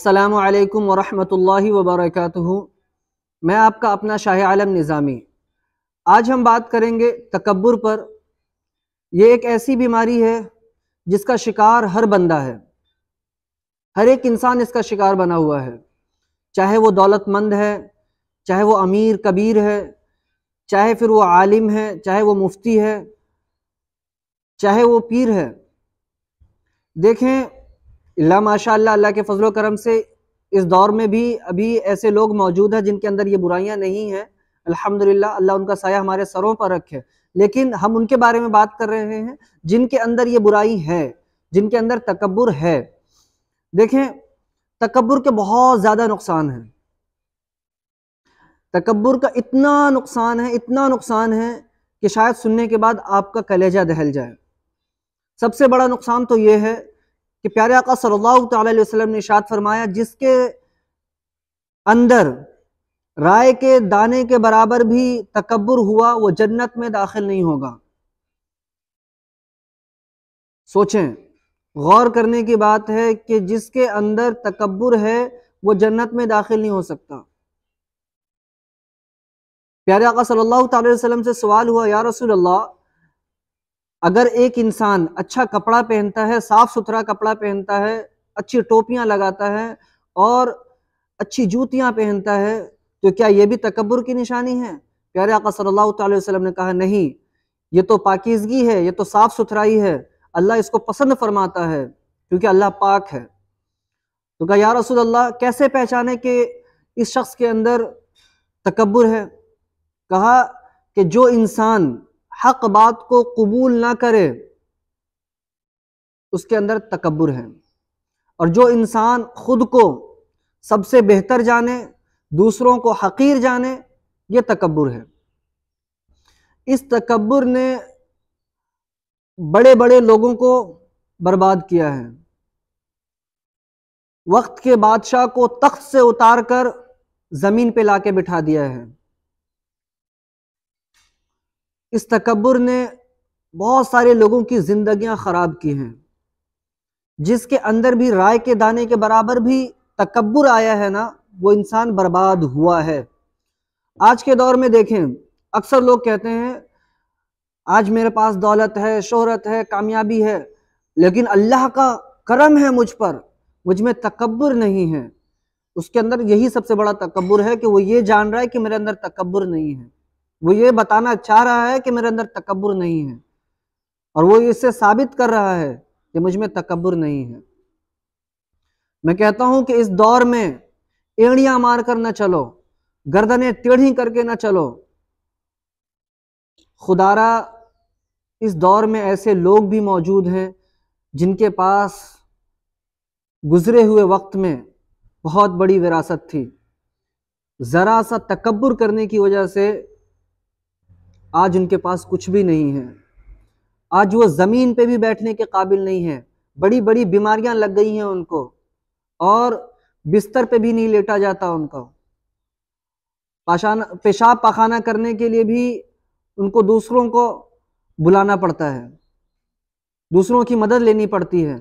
असलकम वरहमल वबरक मैं आपका अपना शाह आलम निज़ामी आज हम बात करेंगे तकबर पर यह एक ऐसी बीमारी है जिसका शिकार हर बंदा है हर एक इंसान इसका शिकार बना हुआ है चाहे वो दौलतमंद है चाहे वो अमीर कबीर है चाहे फिर वो आलिम है चाहे वो मुफ्ती है चाहे वो पीर है देखें अल्लाह माशा अल्लाह के फजल करम से इस दौर में भी अभी ऐसे लोग मौजूद हैं जिनके अंदर ये बुराइयां नहीं हैं अल्हम्दुलिल्लाह अल्लाह उनका साया हमारे सरों पर रखे लेकिन हम उनके बारे में बात कर रहे हैं जिनके अंदर ये बुराई है जिनके अंदर तकबर है देखें तकबर के बहुत ज़्यादा नुकसान है तकबर का इतना नुकसान है इतना नुकसान है कि शायद सुनने के बाद आपका कलेजा दहल जाए सबसे बड़ा नुकसान तो ये है कि प्यारे आका सल्लल्लाहु अलैहि वसल्लम ने इशाद फरमाया जिसके अंदर राय के दाने के बराबर भी तकबर हुआ वो जन्नत में दाखिल नहीं होगा सोचें गौर करने की बात है कि जिसके अंदर तकबर है वो जन्नत में दाखिल नहीं हो सकता प्यारे आका सल्लल्लाहु अलैहि वसल्लम से सवाल हुआ या रसूल अल्लाह अगर एक इंसान अच्छा कपड़ा पहनता है साफ सुथरा कपड़ा पहनता है अच्छी टोपियां लगाता है और अच्छी जूतियां पहनता है तो क्या यह भी तकबर की निशानी है प्यारे आका सल्लल्लाहु अलैहि वसल्लम ने कहा नहीं ये तो पाकिजगी है ये तो साफ सुथराई है अल्लाह इसको पसंद फरमाता है क्योंकि अल्लाह पाक है तो कहा यार रसूल अल्लाह कैसे पहचाने कि इस शख्स के अंदर तकबर है कहा कि जो इंसान हक बात को कबूल ना करे उसके अंदर तकबर है और जो इंसान खुद को सबसे बेहतर जाने दूसरों को हकीर जाने ये तकबर है इस तकबर ने बड़े बड़े लोगों को बर्बाद किया है वक्त के बादशाह को तख्त से उतार कर ज़मीन पे लाके बिठा दिया है इस तकबर ने बहुत सारे लोगों की ज़िंदगियां ख़राब की हैं जिसके अंदर भी राय के दाने के बराबर भी तकबर आया है ना वो इंसान बर्बाद हुआ है आज के दौर में देखें अक्सर लोग कहते हैं आज मेरे पास दौलत है शोहरत है कामयाबी है लेकिन अल्लाह का करम है मुझ पर मुझ में तकबर नहीं है उसके अंदर यही सबसे बड़ा तकबर है कि वो ये जान रहा है कि मेरे अंदर तकबर नहीं है वो ये बताना चाह रहा है कि मेरे अंदर तकबर नहीं है और वो इससे साबित कर रहा है कि मुझ में तकबर नहीं है मैं कहता हूं कि इस दौर में एड़ियां मार कर ना चलो गर्दने टेढ़ी करके ना चलो खुदारा इस दौर में ऐसे लोग भी मौजूद हैं जिनके पास गुजरे हुए वक्त में बहुत बड़ी विरासत थी ज़रा सा तकबर करने की वजह से आज उनके पास कुछ भी नहीं है आज वो ज़मीन पे भी बैठने के काबिल नहीं है बड़ी बड़ी बीमारियां लग गई हैं उनको और बिस्तर पे भी नहीं लेटा जाता उनको पाशाना पेशाब पाखाना करने के लिए भी उनको दूसरों को बुलाना पड़ता है दूसरों की मदद लेनी पड़ती है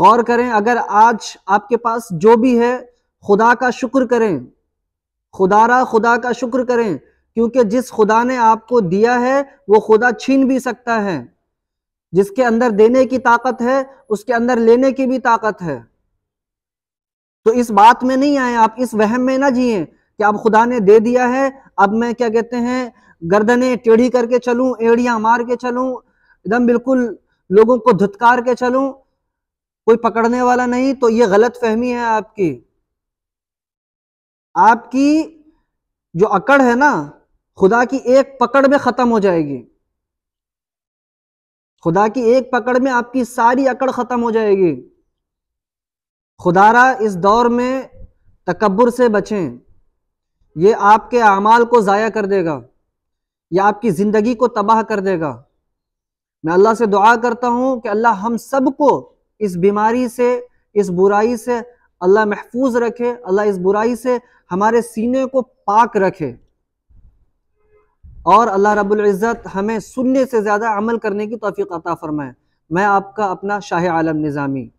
गौर करें अगर आज आपके पास जो भी है खुदा का शुक्र करें खुदारा खुदा का शुक्र करें क्योंकि जिस खुदा ने आपको दिया है वो खुदा छीन भी सकता है जिसके अंदर देने की ताकत है उसके अंदर लेने की भी ताकत है तो इस बात में नहीं आए आप इस वहम में ना जिए कि अब खुदा ने दे दिया है अब मैं क्या कहते हैं गर्दने टेढ़ी करके चलूं एड़ियां मार के चलूं एकदम बिल्कुल लोगों को धुतकार के चलूं कोई पकड़ने वाला नहीं तो ये गलत फहमी है आपकी आपकी जो अकड़ है ना खुदा की एक पकड़ में ख़त्म हो जाएगी खुदा की एक पकड़ में आपकी सारी अकड़ ख़त्म हो जाएगी खुदारा इस दौर में तकबर से बचें ये आपके अमाल को ज़ाया कर देगा यह आपकी ज़िंदगी को तबाह कर देगा मैं अल्लाह से दुआ करता हूँ कि अल्लाह हम सब को इस बीमारी से इस बुराई से अल्लाह महफूज रखे अल्लाह इस बुराई से हमारे सीने को पाक रखे और अल्लाह रबुल्ज़त हमें सुनने से ज़्यादा अमल करने की तोफ़ी अता फ़रमाए मैं आपका अपना शाह आलम निज़ामी